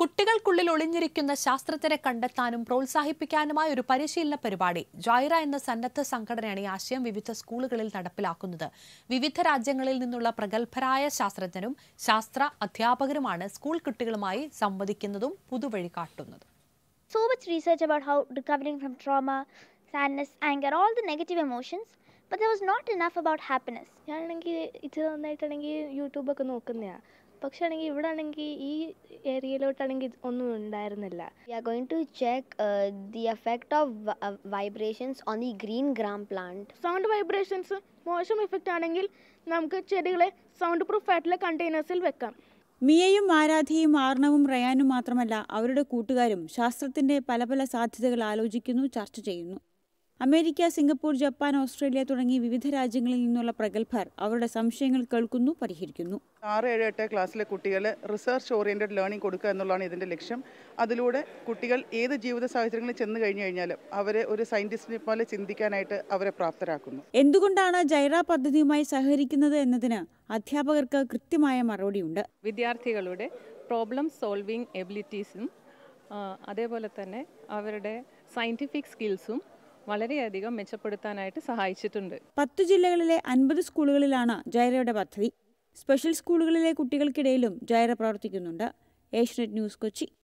കുട്ടികൾക്കുള്ളിൽ ഒളിഞ്ഞിരിക്കുന്ന ശാസ്ത്രജ്ഞരെ കണ്ടെത്താനും പ്രോത്സാഹിപ്പിക്കാനുമായ ഒരു പരിശീലന പരിപാടി ജോയിറ എന്ന സന്നദ്ധ സംഘടനയാണ് ഈ ആശയം വിവിധ സ്കൂളുകളിൽ നടപ്പിലാക്കുന്നത് വിവിധ രാജ്യങ്ങളിൽ നിന്നുള്ള പ്രഗത്ഭരായ ശാസ്ത്രജ്ഞരും ശാസ്ത്ര അധ്യാപകരുമാണ് സ്കൂൾ കുട്ടികളുമായി സംവദിക്കുന്നതും പുതുവഴി കാട്ടുന്നതും about how recovering from trauma, sadness, anger, all the negative emotions, but there was not enough about happiness. ഞാനാണെങ്കിൽ ഇത് നന്നായിട്ടാണെങ്കിൽ യൂട്യൂബൊക്കെ നോക്കുന്നതാണ് പക്ഷെ ആണെങ്കിൽ ഇവിടെ ആണെങ്കിൽ ഈ ഏരിയയിലോട്ടാണെങ്കിൽ ഒന്നും ഉണ്ടായിരുന്നില്ല we are going to check the effect of vibrations on the green gram plant sound vibrations മോശം എഫക്റ്റ് ആണെങ്കിൽ നമുക്ക് ചെടികളെ സൗണ്ട് പ്രൂഫ് ആയിട്ടുള്ള കണ്ടെയ്നേഴ്സിൽ വെക്കാം മിയയും ആരാധയും ആർണവും റയാനും മാത്രമല്ല അവരുടെ കൂട്ടുകാരും ശാസ്ത്രത്തിന്റെ പല പല സാധ്യതകൾ ആലോചിക്കുന്നു ചർച്ച ചെയ്യുന്നു അമേരിക്ക സിംഗപ്പൂർ ജപ്പാൻ ഓസ്ട്രേലിയ തുടങ്ങി വിവിധ രാജ്യങ്ങളിൽ നിന്നുള്ള പ്രഗത്ഭർ അവരുടെ സംശയങ്ങൾ കേൾക്കുന്നു പരിഹരിക്കുന്നു ആറ് ഏഴ് എട്ട് ക്ലാസ്സിലെ കുട്ടികളെ റിസർച്ച് ഓറിയൻറ്റഡ് ലേണിംഗ് കൊടുക്കുക എന്നുള്ളതാണ് ഇതിൻ്റെ ലക്ഷ്യം അതിലൂടെ കുട്ടികൾ ഏത് ജീവിത സാഹചര്യങ്ങളിൽ ചെന്ന് കഴിഞ്ഞു കഴിഞ്ഞാലും അവരെ ഒരു സയന്റിസ്റ്റിനെ പോലെ ചിന്തിക്കാനായിട്ട് അവരെ പ്രാപ്തരാക്കുന്നു എന്തുകൊണ്ടാണ് ജൈറ പദ്ധതിയുമായി സഹകരിക്കുന്നത് എന്നതിന് അധ്യാപകർക്ക് കൃത്യമായ മറുപടിയുണ്ട് വിദ്യാർത്ഥികളുടെ പ്രോബ്ലം സോൾവിംഗ് എബിലിറ്റീസും അതേപോലെ തന്നെ അവരുടെ സയൻറ്റിഫിക് സ്കിൽസും വളരെയധികം മെച്ചപ്പെടുത്താനായിട്ട് സഹായിച്ചിട്ടുണ്ട് പത്ത് ജില്ലകളിലെ അൻപത് സ്കൂളുകളിലാണ് ജൈറയുടെ പദ്ധതി സ്പെഷ്യൽ സ്കൂളുകളിലെ കുട്ടികൾക്കിടയിലും ജൈറ പ്രവർത്തിക്കുന്നുണ്ട് ഏഷ്യനെറ്റ് ന്യൂസ് കൊച്ചി